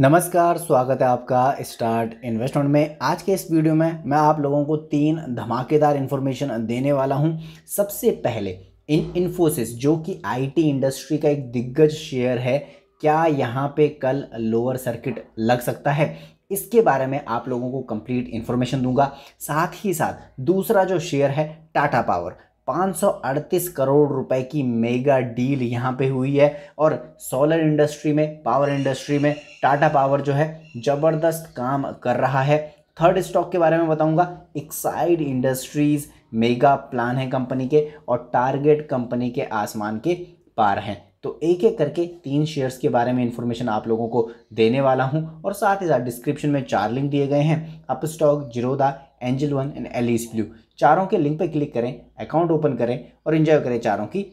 नमस्कार स्वागत है आपका स्टार्ट इन्वेस्टमेंट में आज के इस वीडियो में मैं आप लोगों को तीन धमाकेदार इन्फॉर्मेशन देने वाला हूं सबसे पहले इन इन्फोसिस जो कि आईटी इंडस्ट्री का एक दिग्गज शेयर है क्या यहां पे कल लोअर सर्किट लग सकता है इसके बारे में आप लोगों को कंप्लीट इन्फॉर्मेशन दूंगा साथ ही साथ दूसरा जो शेयर है टाटा पावर 538 करोड़ रुपए की मेगा डील यहाँ पे हुई है और सोलर इंडस्ट्री में पावर इंडस्ट्री में टाटा पावर जो है ज़बरदस्त काम कर रहा है थर्ड स्टॉक के बारे में बताऊंगा एक्साइड इंडस्ट्रीज़ मेगा प्लान है कंपनी के और टारगेट कंपनी के आसमान के पार हैं तो एक एक करके तीन शेयर्स के बारे में इन्फॉर्मेशन आप लोगों को देने वाला हूं और साथ ही साथ डिस्क्रिप्शन में चार लिंक दिए गए हैं Upstox Zerodha Angel One and Alice Blue चारों के लिंक पर क्लिक करें अकाउंट ओपन करें और इन्जॉय करें चारों की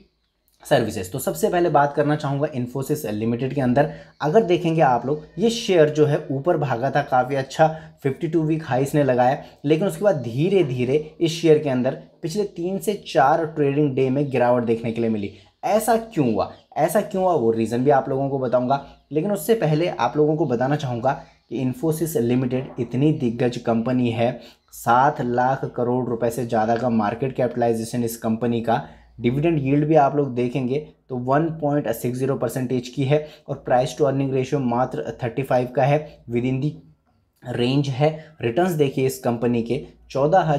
सर्विसेज तो सबसे पहले बात करना चाहूँगा इन्फोसिस लिमिटेड के अंदर अगर देखेंगे आप लोग ये शेयर जो है ऊपर भागा था काफ़ी अच्छा 52 वीक हाई इसने लगाया लेकिन उसके बाद धीरे धीरे इस शेयर के अंदर पिछले तीन से चार ट्रेडिंग डे में गिरावट देखने के लिए मिली ऐसा क्यों हुआ ऐसा क्यों हुआ वो रीज़न भी आप लोगों को बताऊँगा लेकिन उससे पहले आप लोगों को बताना चाहूँगा कि इन्फोसिस लिमिटेड इतनी दिग्गज कंपनी है सात लाख करोड़ रुपए से ज़्यादा का मार्केट कैपिटलाइजेशन इस कंपनी का डिविडेंड यील्ड भी आप लोग देखेंगे तो 1.60 परसेंटेज की है और प्राइस टू अर्निंग रेशियो मात्र 35 का है विद इन दी रेंज है रिटर्न्स देखिए इस कंपनी के चौदह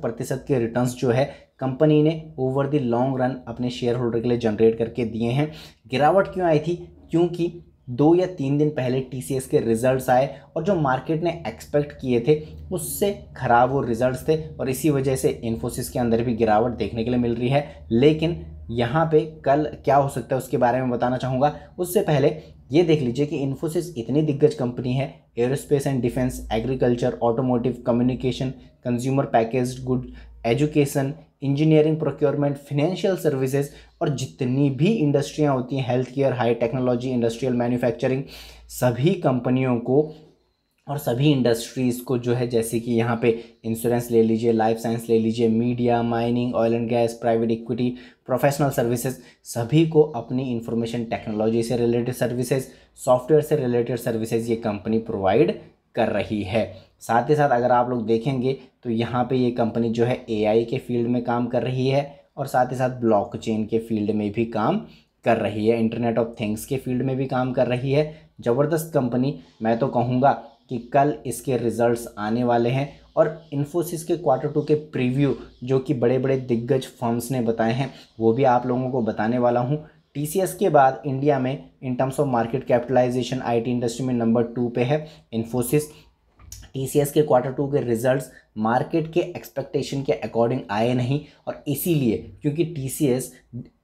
प्रतिशत के रिटर्न्स जो है कंपनी ने ओवर द लॉन्ग रन अपने शेयर होल्डर के लिए जनरेट करके दिए हैं गिरावट क्यों आई थी क्योंकि दो या तीन दिन पहले टी के रिज़ल्ट्स आए और जो मार्केट ने एक्सपेक्ट किए थे उससे ख़राब वो रिज़ल्ट्स थे और इसी वजह से इन्फोसिस के अंदर भी गिरावट देखने के लिए मिल रही है लेकिन यहाँ पे कल क्या हो सकता है उसके बारे में बताना चाहूँगा उससे पहले ये देख लीजिए कि इन्फोसिस इतनी दिग्गज कंपनी है aerospace and defence agriculture automotive communication consumer package good education engineering procurement financial services और जितनी भी इंडस्ट्रियाँ होती हैं health care high technology industrial manufacturing सभी कंपनियों को और सभी इंडस्ट्रीज़ को जो है जैसे कि यहाँ पे इंश्योरेंस ले लीजिए लाइफ साइंस ले लीजिए media mining oil and gas private equity professional services सभी को अपनी इंफॉर्मेशन टेक्नोलॉजी से रिलेटेड सर्विसेज सॉफ्टवेयर से रिलेटेड सर्विसेज ये कंपनी प्रोवाइड कर रही है साथ ही साथ अगर आप लोग देखेंगे तो यहाँ पे ये कंपनी जो है एआई के फील्ड में काम कर रही है और साथ ही साथ ब्लॉकचेन के फील्ड में भी काम कर रही है इंटरनेट ऑफ थिंग्स के फील्ड में भी काम कर रही है ज़बरदस्त कंपनी मैं तो कहूँगा कि कल इसके रिजल्ट्स आने वाले हैं और इन्फोसिस के क्वार्टर टू के प्रीव्यू जो कि बड़े बड़े दिग्गज फर्म्स ने बताए हैं वो भी आप लोगों को बताने वाला हूँ टी के बाद इंडिया में in terms of market capitalisation IT industry में नंबर टू पर है इन्फोसिस टी के क्वार्टर टू के रिजल्ट्स मार्केट के एक्सपेक्टेशन के अकॉर्डिंग आए नहीं और इसीलिए क्योंकि टी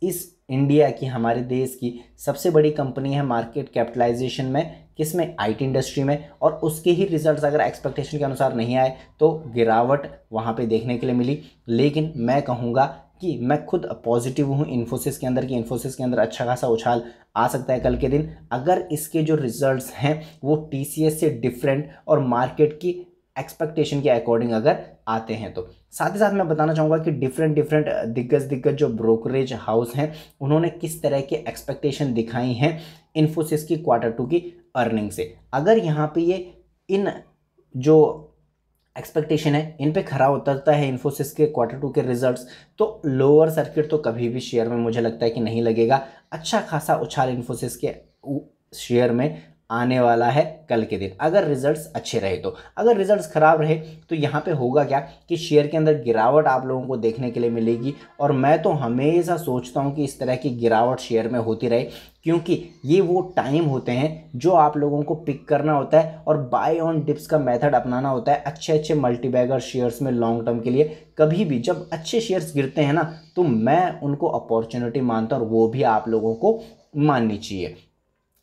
इस इंडिया की हमारे देश की सबसे बड़ी कंपनी है मार्केट कैपिटलाइजेशन में किस में आईटी इंडस्ट्री में और उसके ही रिजल्ट्स अगर एक्सपेक्टेशन के अनुसार नहीं आए तो गिरावट वहाँ पे देखने के लिए मिली लेकिन मैं कहूँगा कि मैं खुद पॉजिटिव हूँ इन्फोसिस के अंदर कि इन्फोसिस के अंदर अच्छा खासा उछाल आ सकता है कल के दिन अगर इसके जो रिजल्ट्स हैं वो टी से डिफरेंट और मार्केट की एक्सपेक्टेशन के अकॉर्डिंग अगर आते हैं तो साथ ही साथ मैं बताना चाहूँगा कि डिफरेंट डिफरेंट दिग्गज दिग्गज जो ब्रोकरेज हाउस हैं उन्होंने किस तरह के एक्सपेक्टेशन दिखाई हैं इन्फोसिस की क्वार्टर टू की अर्निंग से अगर यहाँ पे ये इन जो एक्सपेक्टेशन है इन पे खरा उतरता है इन्फोसिस के क्वार्टर टू के रिजल्ट्स तो लोअर सर्किट तो कभी भी शेयर में मुझे लगता है कि नहीं लगेगा अच्छा खासा उछाल इन्फोसिस के शेयर में आने वाला है कल के दिन अगर रिजल्ट्स अच्छे रहे तो अगर रिजल्ट्स ख़राब रहे तो यहाँ पे होगा क्या कि शेयर के अंदर गिरावट आप लोगों को देखने के लिए मिलेगी और मैं तो हमेशा सोचता हूँ कि इस तरह की गिरावट शेयर में होती रहे क्योंकि ये वो टाइम होते हैं जो आप लोगों को पिक करना होता है और बाय ऑन डिप्स का मेथड अपनाना होता है अच्छे अच्छे मल्टीबैगर शेयर्स में लॉन्ग टर्म के लिए कभी भी जब अच्छे शेयर्स गिरते हैं ना तो मैं उनको अपॉर्चुनिटी मानता हूँ और वो भी आप लोगों को माननी चाहिए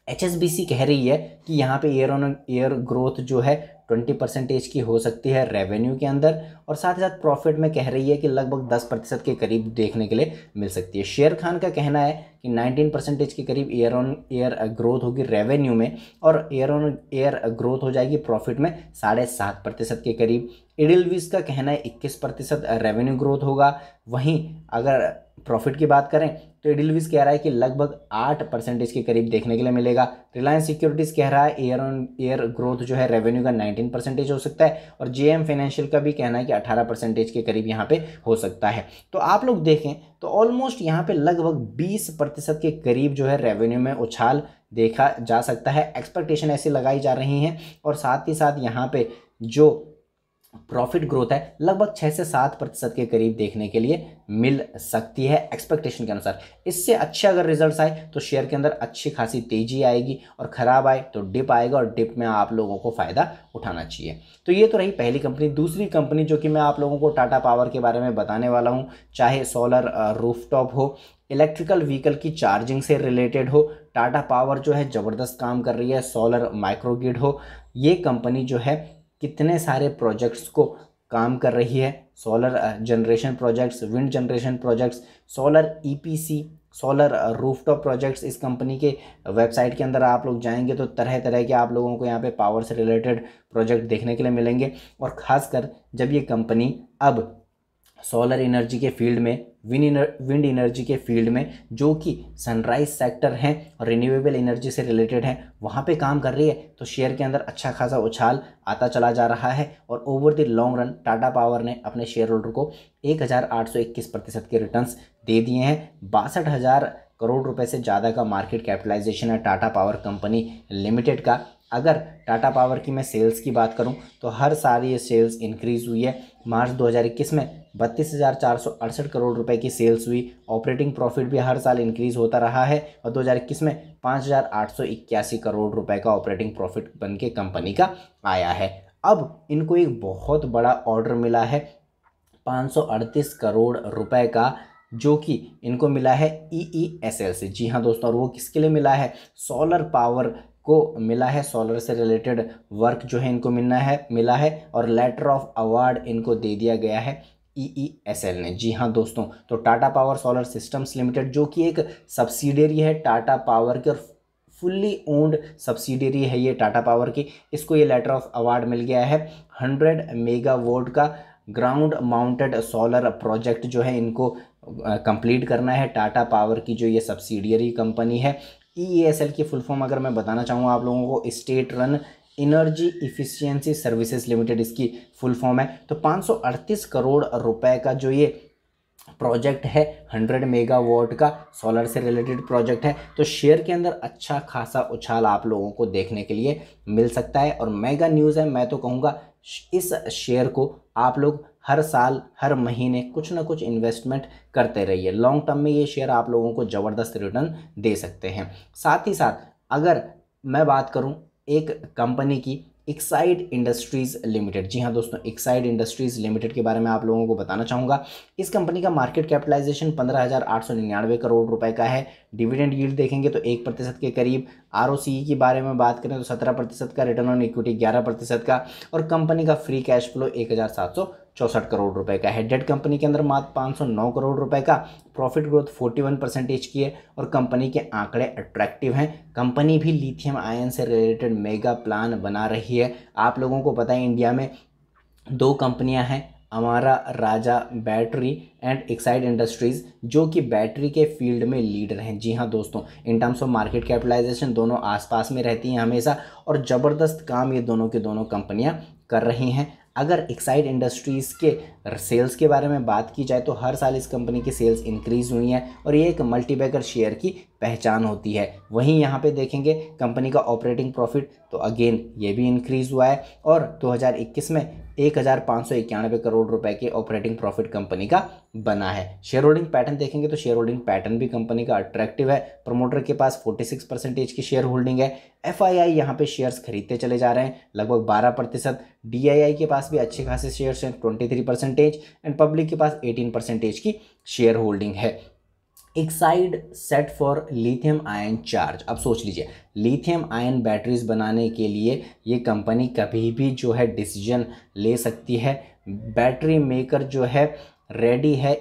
एच कह रही है कि यहाँ पे ईयर ऑन ईयर ग्रोथ जो है ट्वेंटी परसेंटेज की हो सकती है रेवेन्यू के अंदर और साथ ही साथ प्रॉफिट में कह रही है कि लगभग दस प्रतिशत के करीब देखने के लिए मिल सकती है शेयर खान का कहना है कि नाइनटीन परसेंटेज के करीब ईयर ऑन ईयर ग्रोथ होगी रेवेन्यू में और ईयर ऑन ईयर ग्रोथ हो जाएगी प्रॉफिट में साढ़े सात प्रतिशत के करीब इडिलविज का कहना है इक्कीस प्रतिशत रेवेन्यू ग्रोथ होगा वहीं अगर प्रॉफिट की बात करें तो एडिलविस कह रहा है कि लगभग आठ परसेंटेज के करीब देखने के लिए मिलेगा रिलायंस सिक्योरिटीज़ कह रहा है ईयर ऑन ईयर ग्रोथ जो है रेवेन्यू का नाइनटीन परसेंटेज हो सकता है और एम फाइनेंशियल का भी कहना है कि अठारह परसेंटेज के करीब यहाँ पे हो सकता है तो आप लोग देखें तो ऑलमोस्ट यहाँ पे लगभग बीस प्रतिशत के करीब जो है रेवेन्यू में उछाल देखा जा सकता है एक्सपेक्टेशन ऐसी लगाई जा रही हैं और साथ ही साथ यहाँ पे जो प्रॉफिट ग्रोथ है लगभग छः से सात प्रतिशत के करीब देखने के लिए मिल सकती है एक्सपेक्टेशन के अनुसार इससे अच्छे अगर रिजल्ट्स आए तो शेयर के अंदर अच्छी खासी तेजी आएगी और ख़राब आए तो डिप आएगा और डिप में आप लोगों को फ़ायदा उठाना चाहिए तो ये तो रही पहली कंपनी दूसरी कंपनी जो कि मैं आप लोगों को टाटा पावर के बारे में बताने वाला हूँ चाहे सोलर रूफटॉप हो इलेक्ट्रिकल व्हीकल की चार्जिंग से रिलेटेड हो टाटा पावर जो है ज़बरदस्त काम कर रही है सोलर माइक्रोग्रिड हो ये कंपनी जो है कितने सारे प्रोजेक्ट्स को काम कर रही है solar generation projects wind generation projects solar EPC solar rooftop projects इस कंपनी के वेबसाइट के अंदर आप लोग जाएंगे तो तरह तरह के आप लोगों को यहाँ पे पावर से रिलेटेड प्रोजेक्ट देखने के लिए मिलेंगे और ख़ासकर जब ये कंपनी अब सोलर एनर्जी के फील्ड में विन विंड एनर्जी के फील्ड में जो कि सनराइज सेक्टर हैं और रिन्यूएबल एनर्जी से रिलेटेड हैं वहाँ पे काम कर रही है तो शेयर के अंदर अच्छा खासा उछाल आता चला जा रहा है और over the long run Tata Power ने अपने शेयर होल्डर को एक प्रतिशत के रिटर्न्स दे दिए हैं बासठ करोड़ रुपये से ज़्यादा का मार्केट कैपिटलाइजेशन है टाटा पावर कंपनी लिमिटेड का अगर टाटा पावर की मैं सेल्स की बात करूं तो हर साल ये सेल्स इंक्रीज़ हुई है मार्च 2021 में बत्तीस हज़ार चार सौ अड़सठ करोड़ रुपए की सेल्स हुई ऑपरेटिंग प्रॉफिट भी हर साल इंक्रीज़ होता रहा है और 2021 में पाँच हज़ार आठ सौ इक्यासी करोड़ रुपए का ऑपरेटिंग प्रॉफिट बन के कंपनी का आया है अब इनको एक बहुत बड़ा ऑर्डर मिला है पाँच करोड़ रुपए का जो कि इनको मिला है ई ई एस एल से जी हाँ दोस्तों और वो किसके लिए मिला है सोलर पावर को मिला है सोलर से रिलेटेड वर्क जो है इनको मिलना है मिला है और लेटर ऑफ अवार्ड इनको दे दिया गया है ई e ई e ने जी हाँ दोस्तों तो Tata Power solar systems limited जो कि एक सब्सिडरी है टाटा पावर की और फुल्ली ओन्ड सब्सिडरी है ये टाटा पावर की इसको ये लेटर ऑफ अवार्ड मिल गया है हंड्रेड मेगावोट का ग्राउंड माउंटेड सोलर प्रोजेक्ट जो है इनको कंप्लीट करना है टाटा पावर की जो ये सब्सिडियरी कंपनी है ई e की फुल फॉर्म अगर मैं बताना चाहूँगा आप लोगों को state run energy efficiency services limited इसकी फुल फॉर्म है तो 538 करोड़ रुपए का जो ये प्रोजेक्ट है 100 मेगावाट का सोलर से रिलेटेड प्रोजेक्ट है तो शेयर के अंदर अच्छा खासा उछाल आप लोगों को देखने के लिए मिल सकता है और मेगा न्यूज़ है मैं तो कहूँगा इस शेयर को आप लोग हर साल हर महीने कुछ ना कुछ इन्वेस्टमेंट करते रहिए लॉन्ग टर्म में ये शेयर आप लोगों को ज़बरदस्त रिटर्न दे सकते हैं साथ ही साथ अगर मैं बात करूं एक कंपनी की एक्साइड इंडस्ट्रीज़ लिमिटेड जी हाँ दोस्तों एक्साइड इंडस्ट्रीज़ लिमिटेड के बारे में आप लोगों को बताना चाहूँगा इस कंपनी का मार्केट कैपिटलाइजेशन पंद्रह हज़ार आठ सौ निन्यानवे करोड़ रुपए का है डिविडेंड यील्ड देखेंगे तो एक प्रतिशत के करीब आर e के बारे में बात करें तो सत्रह प्रतिशत का रिटर्न ऑन इक्विटी ग्यारह प्रतिशत का और कंपनी का फ्री कैश फ्लो एक हज़ार सात सौ चौसठ करोड़ रुपए का हेडेड कंपनी के अंदर मात्र 509 करोड़ रुपए का प्रॉफिट ग्रोथ 41 परसेंटेज की है और कंपनी के आंकड़े अट्रैक्टिव हैं कंपनी भी लिथियम आयन से रिलेटेड मेगा प्लान बना रही है आप लोगों को पता है इंडिया में दो कंपनियां हैं हमारा Raja battery and Exide Industries जो कि बैटरी के फील्ड में लीडर हैं जी हाँ दोस्तों in terms of market capitalisation दोनों आसपास में रहती हैं हमेशा और ज़बरदस्त काम ये दोनों के दोनों कंपनियां कर रही हैं अगर एक्साइड इंडस्ट्रीज़ के सेल्स के बारे में बात की जाए तो हर साल इस कंपनी की सेल्स इंक्रीज़ हुई हैं और ये एक मल्टीबैगर शेयर की पहचान होती है वहीं यहाँ पे देखेंगे कंपनी का ऑपरेटिंग प्रॉफिट तो अगेन ये भी इंक्रीज़ हुआ है और 2021 में एक हज़ार पाँच सौ इक्यानवे करोड़ रुपए के ऑपरेटिंग प्रॉफिट कंपनी का बना है शेयर होल्डिंग पैटर्न देखेंगे तो शेयर होल्डिंग पैटर्न भी कंपनी का अट्रैक्टिव है प्रमोटर के पास 46 परसेंटेज की शेयर होल्डिंग है एफ आई आई यहाँ पर शेयर्स खरीदते चले जा रहे हैं लगभग 12 प्रतिशत डी आई आई के पास भी अच्छे खासे शेयर्स हैं 23 परसेंटेज एंड पब्लिक के पास 18 परसेंटेज की शेयर होल्डिंग है एक side set for lithium ion charge अब सोच लीजिए लिथियम आयन बैटरीज बनाने के लिए ये कंपनी कभी भी जो है डिसीजन ले सकती है बैटरी मेकर जो है रेडी है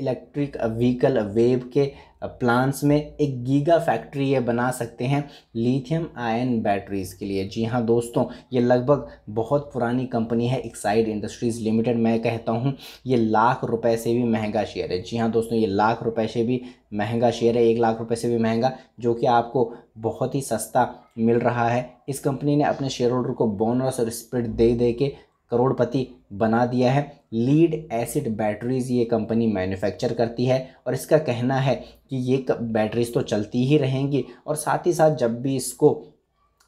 इलेक्ट्रिक व्हीकल वेब के प्लांट्स uh, में एक गीगा फैक्ट्री ये बना सकते हैं लिथियम आयन बैटरीज़ के लिए जी हाँ दोस्तों ये लगभग बहुत पुरानी कंपनी है एक्साइड इंडस्ट्रीज़ लिमिटेड मैं कहता हूँ ये लाख रुपए से भी महंगा शेयर है जी हाँ दोस्तों ये लाख रुपए से भी महंगा शेयर है एक लाख रुपए से भी महंगा जो कि आपको बहुत ही सस्ता मिल रहा है इस कंपनी ने अपने शेयर होल्डर को बोनस और स्प्रिट दे दे के करोड़पति बना दिया है लीड एसिड बैटरीज़ ये कंपनी मैन्युफैक्चर करती है और इसका कहना है कि ये बैटरीज़ तो चलती ही रहेंगी और साथ ही साथ जब भी इसको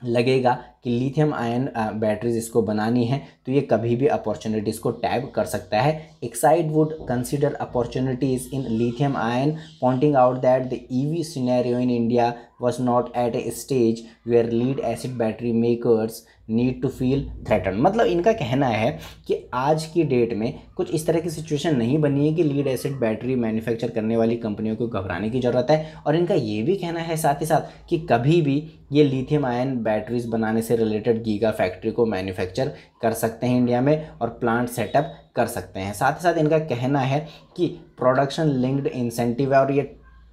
लगेगा कि लिथियम आयन बैटरीज इसको बनानी है तो ये कभी भी अपॉर्चुनिटीज को टैब कर सकता है Exide would consider opportunities in lithium ion pointing out that the EV scenario in India was not at a stage where lead acid battery makers need to feel threatened मतलब इनका कहना है कि आज की डेट में कुछ इस तरह की सिचुएशन नहीं बनी है कि लीड एसिड बैटरी मैन्युफैक्चर करने वाली कंपनियों को घबराने की ज़रूरत है और इनका ये भी कहना है साथ ही साथ कि कभी भी ये लिथियम आयन बैटरीज बनाने से से रिलेटेड गीगा फैक्ट्री को मैन्युफैक्चर कर सकते हैं इंडिया में और प्लांट सेटअप कर सकते हैं साथ ही साथ इनका कहना है कि प्रोडक्शन लिंक्ड इंसेंटिव है और ये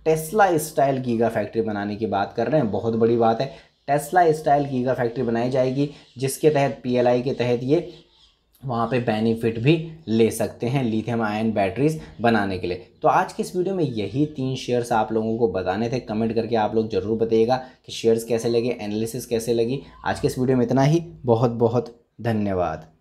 टेस्ला स्टाइल गीगा फैक्ट्री बनाने की बात कर रहे हैं बहुत बड़ी बात है टेस्ला स्टाइल गीगा फैक्ट्री बनाई जाएगी जिसके तहत पीएलआई के तहत ये वहाँ पे बेनिफिट भी ले सकते हैं लिथियम आयन बैटरीज बनाने के लिए तो आज के इस वीडियो में यही तीन शेयर्स आप लोगों को बताने थे कमेंट करके आप लोग ज़रूर बताइएगा कि शेयर्स कैसे लगे एनालिसिस कैसे लगी आज के इस वीडियो में इतना ही बहुत बहुत धन्यवाद